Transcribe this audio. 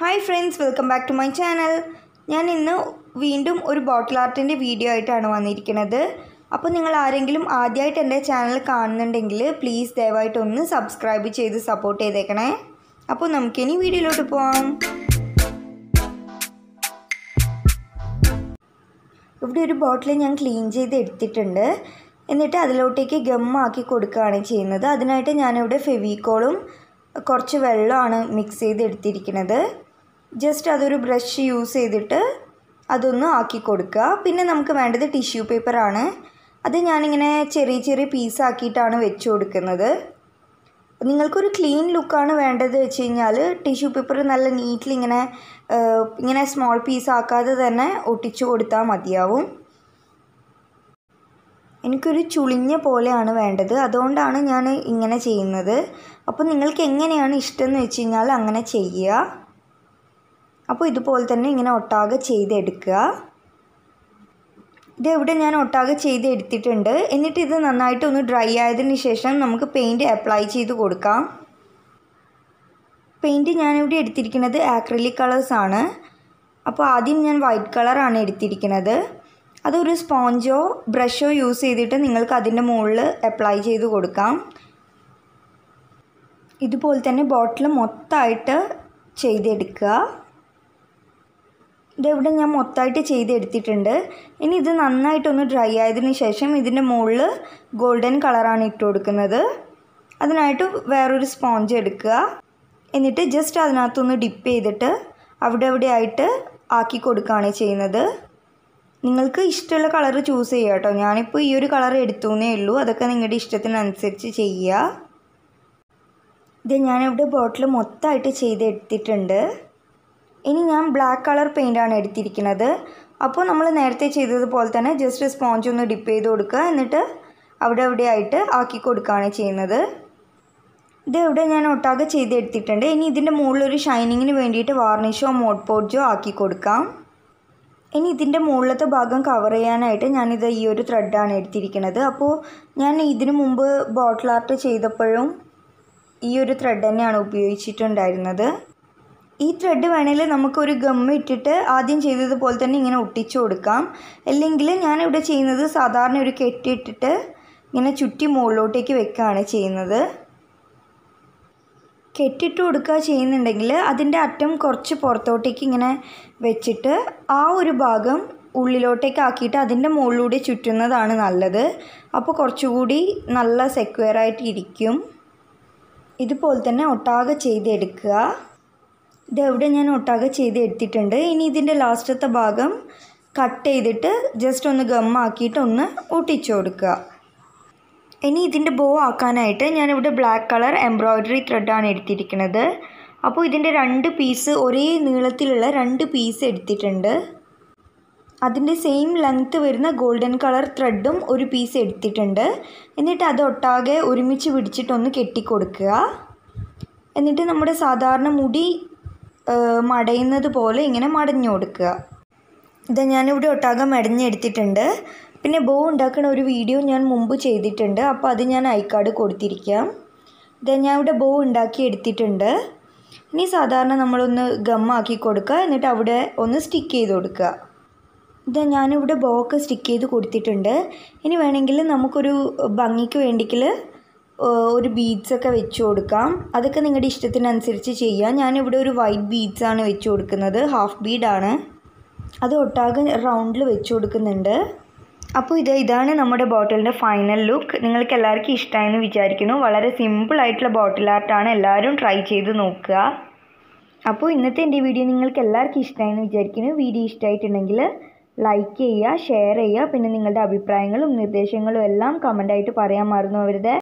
hi friends welcome back to my channel ഞാൻ ഇന്ന് വീണ്ടും ഒരു ബോട്ടിൽ ആർട്ടിൻ്റെ വീഡിയോ ആയിട്ടാണ് വന്നിരിക്കുന്നത് അപ്പോൾ നിങ്ങൾ ആരെങ്കിലും ആദ്യമായിട്ട് എൻ്റെ ചാനൽ കാണുന്നുണ്ടെങ്കിൽ പ്ലീസ് ദയവായിട്ടൊന്ന് സബ്സ്ക്രൈബ് ചെയ്ത് സപ്പോർട്ട് ചെയ്തേക്കണേ അപ്പോൾ നമുക്കിനി വീഡിയോയിലോട്ട് പോവാം ഇവിടെ ഒരു ബോട്ടിൽ ഞാൻ ക്ലീൻ ചെയ്ത് എടുത്തിട്ടുണ്ട് എന്നിട്ട് അതിലോട്ടേക്ക് ഗമ്മാക്കി കൊടുക്കുകയാണ് ചെയ്യുന്നത് അതിനായിട്ട് ഞാനിവിടെ ഫെവിക്കോളും കുറച്ച് വെള്ളമാണ് മിക്സ് ചെയ്ത് എടുത്തിരിക്കുന്നത് ജസ്റ്റ് അതൊരു ബ്രഷ് യൂസ് ചെയ്തിട്ട് അതൊന്ന് ആക്കി കൊടുക്കുക പിന്നെ നമുക്ക് വേണ്ടത് ടിഷ്യൂ പേപ്പറാണ് അത് ഞാനിങ്ങനെ ചെറിയ ചെറിയ പീസ് ആക്കിയിട്ടാണ് വെച്ച് കൊടുക്കുന്നത് നിങ്ങൾക്കൊരു ക്ലീൻ ലുക്കാണ് വേണ്ടത് വെച്ച് കഴിഞ്ഞാൽ ടിഷ്യൂ പേപ്പർ നല്ല നീറ്റ്ലി ഇങ്ങനെ ഇങ്ങനെ സ്മോൾ പീസ് ആക്കാതെ തന്നെ ഒട്ടിച്ചു കൊടുത്താൽ മതിയാവും എനിക്കൊരു ചുളിഞ്ഞ പോലെയാണ് വേണ്ടത് അതുകൊണ്ടാണ് ഞാൻ ഇങ്ങനെ ചെയ്യുന്നത് അപ്പോൾ നിങ്ങൾക്ക് എങ്ങനെയാണ് ഇഷ്ടം എന്ന് വെച്ച് കഴിഞ്ഞാൽ അങ്ങനെ ചെയ്യുക അപ്പോൾ ഇതുപോലെ തന്നെ ഇങ്ങനെ ഒട്ടാകെ ചെയ്തെടുക്കുക ഇതെവിടെ ഇവിടെ ഞാൻ ഒട്ടാകെ ചെയ്ത് എടുത്തിട്ടുണ്ട് എന്നിട്ട് ഇത് നന്നായിട്ട് ഒന്ന് ഡ്രൈ ആയതിന് ശേഷം നമുക്ക് പെയിൻറ്റ് അപ്ലൈ ചെയ്ത് കൊടുക്കാം പെയിൻറ്റ് ഞാനിവിടെ എടുത്തിരിക്കുന്നത് ആക്രിലിക് കളേഴ്സാണ് അപ്പോൾ ആദ്യം ഞാൻ വൈറ്റ് കളറാണ് എടുത്തിരിക്കുന്നത് അതൊരു സ്പോഞ്ചോ ബ്രഷോ യൂസ് ചെയ്തിട്ട് നിങ്ങൾക്ക് അതിൻ്റെ മുകളിൽ അപ്ലൈ ചെയ്ത് കൊടുക്കാം ഇതുപോലെ തന്നെ ബോട്ടിൽ മൊത്തമായിട്ട് ചെയ്തെടുക്കുക ഇതിവിടെ ഞാൻ മൊത്തമായിട്ട് ചെയ്തെടുത്തിട്ടുണ്ട് ഇനി ഇത് നന്നായിട്ടൊന്ന് ഡ്രൈ ആയതിന് ശേഷം ഇതിൻ്റെ മുകളിൽ ഗോൾഡൻ കളറാണ് ഇട്ട് കൊടുക്കുന്നത് അതിനായിട്ട് വേറൊരു സ്പോഞ്ച് എടുക്കുക എന്നിട്ട് ജസ്റ്റ് അതിനകത്തൊന്ന് ഡിപ്പ് ചെയ്തിട്ട് അവിടെ അവിടെ ആയിട്ട് ആക്കി കൊടുക്കുകയാണ് ചെയ്യുന്നത് നിങ്ങൾക്ക് ഇഷ്ടമുള്ള കളർ ചൂസ് ചെയ്യുക കേട്ടോ ഞാനിപ്പോൾ ഈ ഒരു കളർ എന്നേ ഉള്ളൂ അതൊക്കെ നിങ്ങളുടെ ഇഷ്ടത്തിനനുസരിച്ച് ചെയ്യുക ഇത് ഞാനിവിടെ ബോട്ടിൽ മൊത്തമായിട്ട് ചെയ്തെടുത്തിട്ടുണ്ട് ഇനി ഞാൻ ബ്ലാക്ക് കളർ ആണ് എടുത്തിരിക്കുന്നത് അപ്പോൾ നമ്മൾ നേരത്തെ ചെയ്തതുപോലെ തന്നെ ജസ്റ്റ് സ്പോഞ്ച് ഒന്ന് ഡിപ്പ് ചെയ്ത് കൊടുക്കുക എന്നിട്ട് അവിടെ അവിടെ ആയിട്ട് ആക്കി കൊടുക്കുകയാണ് ചെയ്യുന്നത് ഇത് ഇവിടെ ഞാൻ ഒട്ടാകെ ചെയ്തെടുത്തിട്ടുണ്ട് ഇനി ഇതിൻ്റെ മുകളിലൊരു ഷൈനിങ്ങിന് വേണ്ടിയിട്ട് വാർണിഷോ മോഡ് പോർജോ ആക്കി കൊടുക്കാം ഇനി ഇതിൻ്റെ മുകളിലത്തെ ഭാഗം കവർ ചെയ്യാനായിട്ട് ഞാനിത് ഈ ഒരു ത്രെഡാണ് എടുത്തിരിക്കുന്നത് അപ്പോൾ ഞാൻ ഇതിനു മുമ്പ് ബോട്ടിൽ ആർട്ട് ചെയ്തപ്പോഴും ഈ ഒരു ത്രെഡ് തന്നെയാണ് ഉപയോഗിച്ചിട്ടുണ്ടായിരുന്നത് ഈ ത്രെഡ് വേണമെങ്കിൽ നമുക്കൊരു ഗം ഇട്ടിട്ട് ആദ്യം ചെയ്തതുപോലെ തന്നെ ഇങ്ങനെ ഒട്ടിച്ചു കൊടുക്കാം അല്ലെങ്കിൽ ഞാനിവിടെ ചെയ്യുന്നത് സാധാരണ ഒരു കെട്ടിയിട്ടിട്ട് ഇങ്ങനെ ചുറ്റി മുകളിലോട്ടേക്ക് വെക്കുകയാണ് ചെയ്യുന്നത് കെട്ടിട്ട് കൊടുക്കുക ചെയ്യുന്നുണ്ടെങ്കിൽ അതിൻ്റെ അറ്റം കുറച്ച് പുറത്തോട്ടേക്ക് ഇങ്ങനെ വെച്ചിട്ട് ആ ഒരു ഭാഗം ഉള്ളിലോട്ടേക്ക് ആക്കിയിട്ട് അതിൻ്റെ മുകളിലൂടെ ചുറ്റുന്നതാണ് നല്ലത് അപ്പോൾ കുറച്ചുകൂടി നല്ല സെക്യൂർ ആയിട്ട് ഇതുപോലെ തന്നെ ഒട്ടാകെ ചെയ്തെടുക്കുക ഇതെവിടെ ഞാൻ ഒട്ടാകെ ചെയ്ത് എടുത്തിട്ടുണ്ട് ഇനി ഇതിൻ്റെ ലാസ്റ്റത്തെ ഭാഗം കട്ട് ചെയ്തിട്ട് ജസ്റ്റ് ഒന്ന് ഗമ്മാക്കിയിട്ട് ഒന്ന് ഒട്ടിച്ചു കൊടുക്കുക ഇനി ഇതിൻ്റെ ബോ ആക്കാനായിട്ട് ഞാനിവിടെ ബ്ലാക്ക് കളർ എംബ്രോയ്ഡറി ത്രെഡാണ് എടുത്തിരിക്കുന്നത് അപ്പോൾ ഇതിൻ്റെ രണ്ട് പീസ് ഒരേ നീളത്തിലുള്ള രണ്ട് പീസ് എടുത്തിട്ടുണ്ട് അതിൻ്റെ സെയിം ലെങ്ത്ത് വരുന്ന ഗോൾഡൻ കളർ ത്രെഡും ഒരു പീസ് എടുത്തിട്ടുണ്ട് എന്നിട്ട് അത് ഒട്ടാകെ ഒരുമിച്ച് പിടിച്ചിട്ടൊന്ന് കെട്ടിക്കൊടുക്കുക എന്നിട്ട് നമ്മുടെ സാധാരണ മുടി മടയുന്നത് പോലെ ഇങ്ങനെ മടഞ്ഞു കൊടുക്കുക ഇത് ഞാനിവിടെ ഒട്ടാകെ മടഞ്ഞെടുത്തിട്ടുണ്ട് പിന്നെ ബോ ഉണ്ടാക്കുന്ന ഒരു വീഡിയോ ഞാൻ മുമ്പ് ചെയ്തിട്ടുണ്ട് അപ്പോൾ അത് ഞാൻ ഐക്കാട് കൊടുത്തിരിക്കാം ഇത് ഞാൻ ഇവിടെ ബോ ഉണ്ടാക്കി എടുത്തിട്ടുണ്ട് ഇനി സാധാരണ നമ്മളൊന്ന് ഗമ്മാക്കി കൊടുക്കുക എന്നിട്ട് അവിടെ ഒന്ന് സ്റ്റിക്ക് ചെയ്ത് കൊടുക്കുക ഇത് ഞാനിവിടെ ബോ ഒക്കെ സ്റ്റിക്ക് ചെയ്ത് കൊടുത്തിട്ടുണ്ട് ഇനി വേണമെങ്കിൽ നമുക്കൊരു ഭംഗിക്ക് വേണ്ടിക്കിൽ ഒരു ബീഡ്സ് ഒക്കെ വെച്ച് കൊടുക്കാം അതൊക്കെ നിങ്ങളുടെ ഇഷ്ടത്തിനനുസരിച്ച് ചെയ്യാം ഞാനിവിടെ ഒരു വൈറ്റ് ആണ് വെച്ച് കൊടുക്കുന്നത് ഹാഫ് ബീഡാണ് അത് ഒട്ടാകെ റൗണ്ടിൽ വെച്ച് കൊടുക്കുന്നുണ്ട് അപ്പോൾ ഇത് ഇതാണ് നമ്മുടെ ബോട്ടിലിൻ്റെ ഫൈനൽ ലുക്ക് നിങ്ങൾക്ക് എല്ലാവർക്കും ഇഷ്ടമായെന്ന് വിചാരിക്കുന്നു വളരെ സിമ്പിളായിട്ടുള്ള ബോട്ടിൽ ആർട്ടാണ് എല്ലാവരും ട്രൈ ചെയ്ത് നോക്കുക അപ്പോൾ ഇന്നത്തെ എൻ്റെ വീഡിയോ നിങ്ങൾക്ക് എല്ലാവർക്കും ഇഷ്ടമായെന്ന് വിചാരിക്കുന്നു വീഡിയോ ഇഷ്ടമായിട്ടുണ്ടെങ്കിൽ ലൈക്ക് ചെയ്യുക ഷെയർ ചെയ്യുക പിന്നെ നിങ്ങളുടെ അഭിപ്രായങ്ങളും നിർദ്ദേശങ്ങളും എല്ലാം കമൻ്റായിട്ട് പറയാൻ മറന്നു അവരുടെ